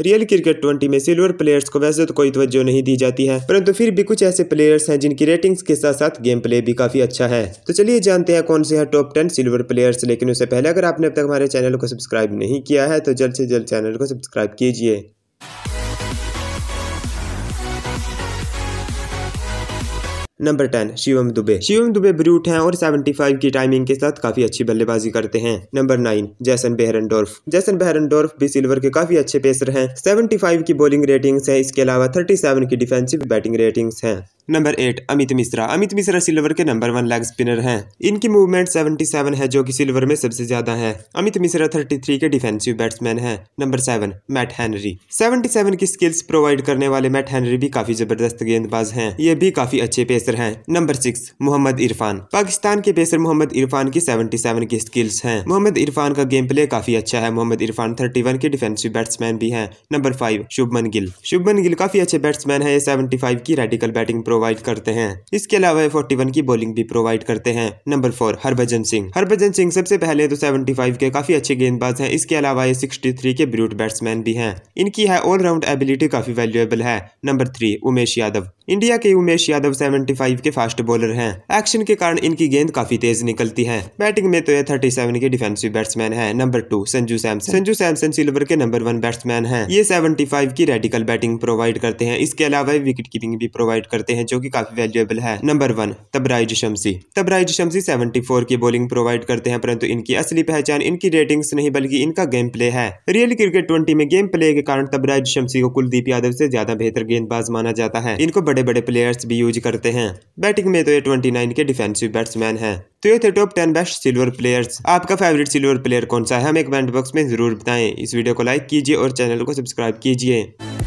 real cricket twenty में silver players को वैसे तो कोई तवज्जो नहीं दी जाती है परंतु फिर भी कुछ ऐसे प्लेयर्स हैं जिनकी रेटिंग्स के साथ साथ गेम प्ले भी काफी अच्छा है तो चलिए जानते हैं कौन से हैं टॉप टेन सिल्वर प्लेयर्स लेकिन उससे पहले अगर आपने अब तक हमारे चैनल को सब्सक्राइब नहीं किया है तो जल्द से जल्द चैनल को सब्सक्राइब कीजिए number ten Shivam Dube Shivam Dube brute हैं और 75 की टाइमिंग के साथ काफी अच्छी बल्लेबाजी करते हैं नंबर नाइन जैसन बेहरनडोर्फ जैसन बेहरनडोर्फ भी सिल्वर के काफी अच्छे पेसर हैं 75 की बॉलिंग रेटिंग्स हैं इसके अलावा 37 की डिफेंसिव बैटिंग रेटिंग्स हैं number eight Amit Mishra Amit Mishra silver के नंबर वन लेग स्पिनर हैं इनकी मूवमेंट 77 है जो कि सिल्वर में सबसे ज्यादा है अमित मिश्रा 33 के डिफेंसिव बैट्समैन हैं नंबर सेवन मैट हेनरी 77 की स्किल्स प्रोवाइड करने वाले मैट हेनरी भी काफी जबरदस्त गेंदबाज हैं ये भी काफी अच्छे पेसर हैं नंबर सिक्स मोहम्मद इरफान पाकिस्तान के पेसर मोहम्मद इरफान की सेवेंटी की स्किल्स है मोहम्मद इरफान का गेम प्ले काफी अच्छा है मोहम्मद इरफान थर्टी के डिफेंसिव बैट्समैन भी है नंबर फाइव शुभमन गिल शुभमन गिल काफी अच्छे बैट्समैन है सेवेंटी की रेडिकल बैटिंग प्रोवाइड करते हैं इसके अलावा फोर्टी वन की बॉलिंग भी प्रोवाइड करते हैं नंबर फोर हरभजन सिंह हरभजन सिंह सबसे पहले तो सेवेंटी फाइव के काफी अच्छे गेंदबाज हैं इसके अलावा ये सिक्सटी थ्री के ब्रूट बैट्समैन भी हैं इनकी है ऑलराउंड एबिलिटी काफी वैल्यूएबल है number three Umesh Yadav India के उमेश यादव 75 के फास्ट बॉलर हैं एक्शन के कारण इनकी गेंद काफी तेज निकलती है बैटिंग में तो ये 37 के डिफेंसिव बैट्समैन हैं number two Sanju Samson Sanju Samson silver के नंबर वन बैट्समैन हैं ये 75 की रेडिकल बैटिंग प्रोवाइड करते हैं इसके अलावा विकेट कीपिंग भी प्रोवाइड करते हैं जो की काफी वैल्यूएबल है number one Tabraiz Shamsi Tabraiz Shamsi seventy की बॉलिंग प्रोवाइड करते हैं परंतु इनकी असली पहचान इनकी रेटिंग नहीं बल्कि इनका गेम प्ले है रियल क्रिकेट ट्वेंटी में गेम प्ले के कारण तबराइज शमसी को कुलदीप यादव से ज्यादा बेहतर गेंदबाज माना जाता है इनको बड़े बड़े प्लेयर्स भी यूज करते हैं बैटिंग में तो ये 29 के डिफेंसिव बैट्समैन हैं तो ये थे टॉप 10 बेस्ट सिल्वर प्लेयर्स आपका फेवरेट सिल्वर प्लेयर कौन सा है हमें कमेंट बॉक्स में जरूर बताएं इस वीडियो को लाइक कीजिए और चैनल को सब्सक्राइब कीजिए